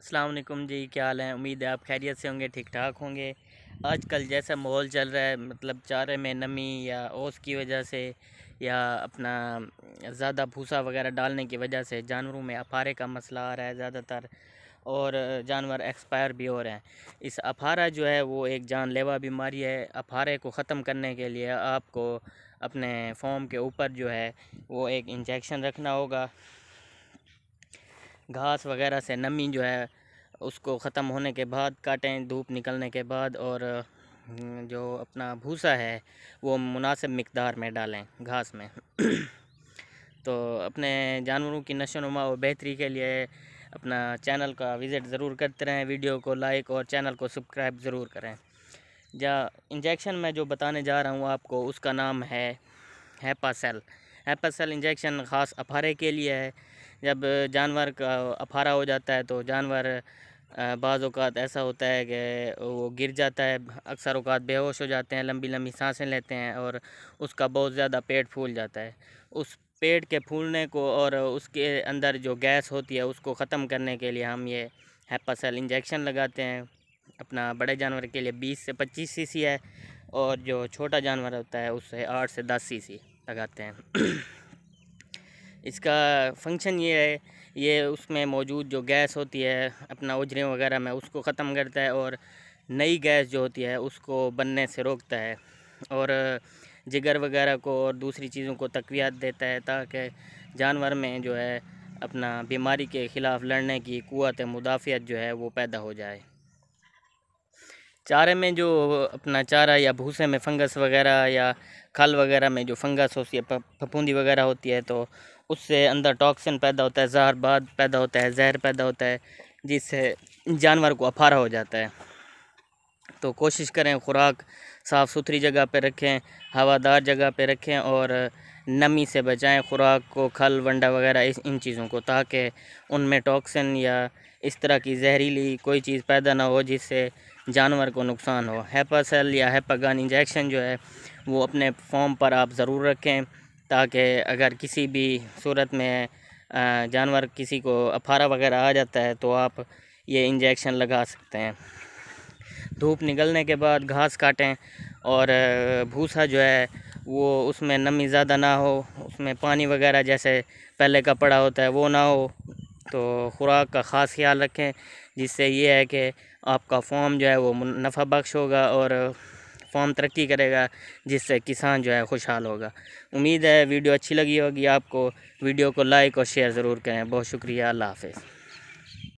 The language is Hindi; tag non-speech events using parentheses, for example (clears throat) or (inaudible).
असलम जी क्या हाल है उम्मीद है आप खैरियत से होंगे ठीक ठाक होंगे आजकल जैसा माहौल चल रहा है मतलब चारे में नमी या ओस की वजह से या अपना ज़्यादा भूसा वगैरह डालने की वजह से जानवरों में अफारे का मसला आ रहा है ज़्यादातर और जानवर एक्सपायर भी हो रहे हैं इस अफारा जो है वो एक जानलेवा बीमारी है अफारे को ख़त्म करने के लिए आपको अपने फॉर्म के ऊपर जो है वो एक इंजेक्शन रखना होगा घास वगैरह से नमी जो है उसको ख़त्म होने के बाद काटें धूप निकलने के बाद और हम्म, जो अपना भूसा है वो मुनासिब मकदार में डालें घास में (clears throat) तो अपने जानवरों की नशो नुमा और बेहतरी के लिए अपना चैनल का विज़िट ज़रूर करते रहें वीडियो को लाइक और चैनल को सब्सक्राइब ज़रूर करें या इंजेक्शन मैं जो बताने जा रहा हूँ आपको उसका नाम है हैपासेल हैपासेल इंजेक्शन ख़ास अफारे के लिए है जब जानवर का अफारा हो जाता है तो जानवर बाज़ अवत ऐसा होता है कि वो गिर जाता है अक्सर अवत बेहोश हो जाते हैं लंबी लंबी सांसें लेते हैं और उसका बहुत ज़्यादा पेट फूल जाता है उस पेट के फूलने को और उसके अंदर जो गैस होती है उसको ख़त्म करने के लिए हम ये हैपासल इंजेक्शन लगाते हैं अपना बड़े जानवर के लिए बीस से पच्चीस सी है और जो छोटा जानवर होता है उससे आठ से दस सी लगाते हैं इसका फंक्शन ये है ये उसमें मौजूद जो गैस होती है अपना उजरे वगैरह में उसको ख़त्म करता है और नई गैस जो होती है उसको बनने से रोकता है और जिगर वगैरह को और दूसरी चीज़ों को तकवीत देता है ताकि जानवर में जो है अपना बीमारी के ख़िलाफ़ लड़ने की क़वत मुदाफ़ियत जो है वो पैदा हो जाए चारे में जो अपना चारा या भूसे में फंगस वगैरह या खल वगैरह में जो फंगस होती है फफूंदी वगैरह होती है तो उससे अंदर टॉक्सिन पैदा होता है जहर बाद पैदा होता है जहर पैदा होता है जिससे जानवर को अफारा हो जाता है तो कोशिश करें खुराक साफ़ सुथरी जगह पर रखें हवादार जगह पर रखें और नमी से बचाएं खुराक को खल वंडा वगैरह इस इन चीज़ों को ताकि उनमें टॉक्सिन या इस तरह की जहरीली कोई चीज़ पैदा ना हो जिससे जानवर को नुकसान हो हैपासल सेल या हैपागान इंजेक्शन जो है वो अपने फॉर्म पर आप ज़रूर रखें ताकि अगर किसी भी सूरत में जानवर किसी को अफारा वगैरह आ जाता है तो आप ये इंजेक्शन लगा सकते हैं धूप निकलने के बाद घास काटें और भूसा जो है वो उसमें नमी ज़्यादा ना हो उसमें पानी वगैरह जैसे पहले का पड़ा होता है वो ना हो तो खुराक का ख़ास ख्याल रखें जिससे ये है कि आपका फॉर्म जो है वो नफा बख्श होगा और फॉर्म तरक्की करेगा जिससे किसान जो है खुशहाल होगा उम्मीद है वीडियो अच्छी लगी होगी आपको वीडियो को लाइक और शेयर ज़रूर करें बहुत शुक्रिया अल्लाह हाफिज़